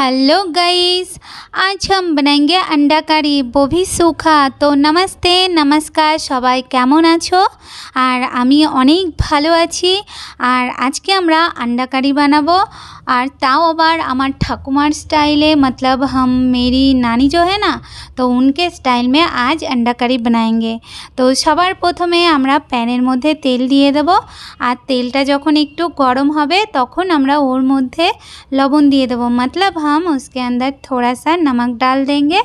hello guys आज हम बनाएंगे अंडा কারি वो भी सूखा तो नमस्ते নমস্কার সবাই কেমন আছো আর আমি অনেক ভালো আছি আর আজকে আমরা আন্ডা কারি বানাবো আর তাও আবার আমার ঠাকুমার স্টাইলে মতলব হাম মেরি নানি যো হ্যাঁ না তো উনকে স্টাইল মে আজ আন্ডা কারি বানায়েঙ্গে তো সবার প্রথমে আমরা প্যানের মধ্যে তেল দিয়ে দেবো আর তেলটা যখন একটু গরম হবে তখন আমরা ওর মধ্যে লবণ দিয়ে দেবো মতলব হাম উসকে আন্দার থোড়া সা নমক ডাল দেঙ্গে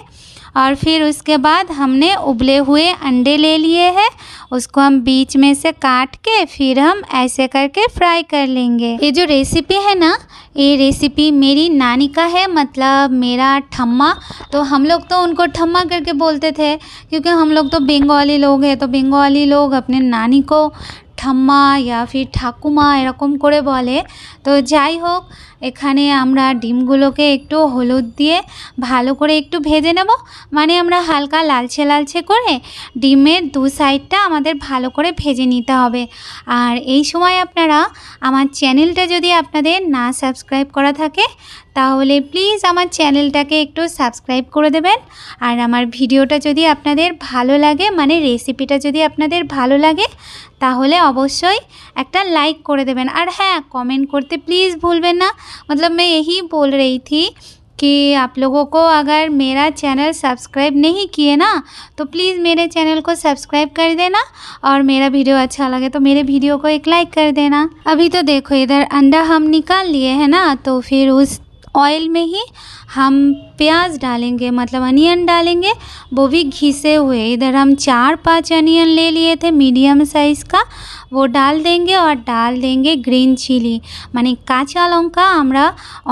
और फिर उसके बाद हमने उबले हुए अंडे ले लिए हैं उसको हम बीच में से काट के फिर हम ऐसे करके फ्राई कर लेंगे ये जो रेसिपी है ना ये रेसिपी मेरी नानी का है मतलब मेरा ठम्मा तो हम लोग तो उनको ठम्मा करके बोलते थे क्योंकि हम लोग तो बंगाली लोग हैं तो बंगाली लोग अपने नानी को ঠাম্মা ইয়া ফির ঠাকুমা এরকম করে বলে তো যাই হোক এখানে আমরা ডিমগুলোকে একটু হলুদ দিয়ে ভালো করে একটু ভেজে নেব মানে আমরা হালকা লালচে লালচে করে ডিমের দু সাইডটা আমাদের ভালো করে ভেজে নিতে হবে আর এই সময় আপনারা আমার চ্যানেলটা যদি আপনাদের না সাবস্ক্রাইব করা থাকে তাহলে প্লিজ আমার চ্যানেলটাকে একটু সাবস্ক্রাইব করে দেবেন আর আমার ভিডিওটা যদি আপনাদের ভালো লাগে মানে রেসিপিটা যদি আপনাদের ভালো লাগে তাহলে अवश्य एक लाइक कर देवें और हाँ कमेंट करते प्लीज़ भूलें ना मतलब मैं यही बोल रही थी कि आप लोगों को अगर मेरा चैनल सब्सक्राइब नहीं किए ना तो प्लीज़ मेरे चैनल को सब्सक्राइब कर देना और मेरा वीडियो अच्छा लगे तो मेरे वीडियो को एक लाइक कर देना अभी तो देखो इधर अंडा हम निकाल लिए है ना तो फिर उस ऑयल में ही हम प्याज डालेंगे मतलब अनियन डालेंगे वो भी घिसे हुए इधर हम चार पांच अनियन ले लिए थे मीडियम साइज़ का वो ডাল দেঙ্গে আর ডাল দেঙ্গে গ্রিন চিলি মানে কাঁচা লঙ্কা আমরা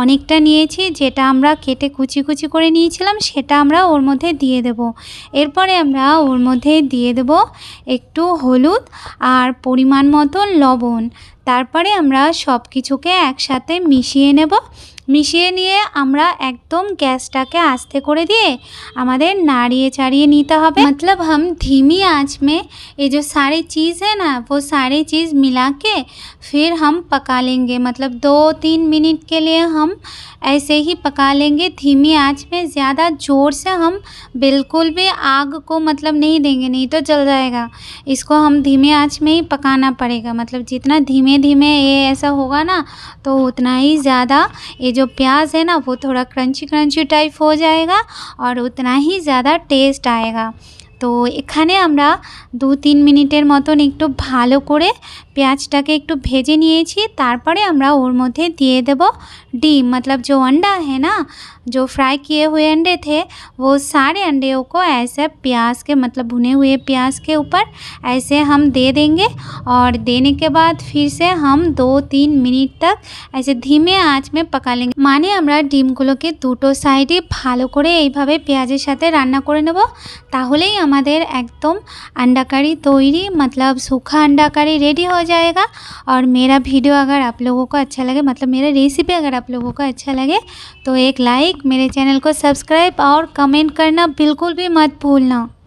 অনেকটা নিয়েছি যেটা আমরা কেটে কুচি কুচি করে নিয়েছিলাম সেটা আমরা ওর মধ্যে দিয়ে দেব এরপরে আমরা ওর মধ্যে দিয়ে দেব একটু হলুদ আর পরিমাণ মতো লবণ তারপরে আমরা সব কিছুকে একসাথে মিশিয়ে নেব मिसिए নিয়ে আমরা একদম গ্যাসটাকে আস্তে করে দিয়ে আমাদের নাড়িয়ে চাড়িয়ে নিতে হবে मतलब हम धीमी आँच में ये जो सारे चीज़ है ना वो सारे चीज़ मिला के फिर हम पका लेंगे मतलब दो तीन मिनट के लिए हम ऐसे ही पका लेंगे धीमी आँच में ज़्यादा ज़ोर से हम बिल्कुल भी आग को मतलब नहीं देंगे नहीं तो जल जाएगा इसको हम धीमे आँच में ही पकाना पड़ेगा मतलब जितना धीमे धीमे ये ऐसा होगा ना तो उतना ही ज़्यादा ये जो जो प्याज है ना वो थोड़ा क्रंची क्रंची टाइप हो जाएगा और उतना ही ज़्यादा टेस्ट आएगा তো এখানে আমরা 2-3 মিনিটের মত একটু ভালো করে পেঁয়াজটাকে একটু ভেজে নিয়েছি তারপরে আমরা ওর মধ্যে দিয়ে দেব ডিম মানে যে अंडा है ना जो फ्राई किए हुए अंडे थे वो सारे अंडियों को ऐसे प्याज के मतलब भुने हुए प्याज के ऊपर ऐसे हम दे देंगे और देने के बाद फिर से हम 2-3 मिनट तक ऐसे धीमे आंच में पका लेंगे মানে আমরা ডিমগুলোকে দুটো সাইডে ভালো করে এইভাবে পেঁয়াজের সাথে রান্না করে নেব তাহলেই हमारे एकदम अंडा कारी तैयारी मतलब सूखा अंडा कारी रेडी हो जाएगा और मेरा वीडियो अगर आप लोगों को अच्छा लगे मतलब मेरा रेसिपी अगर आप लोगों को अच्छा लगे तो एक लाइक मेरे चैनल को सब्सक्राइब और कमेंट करना बिल्कुल भी मत भूलना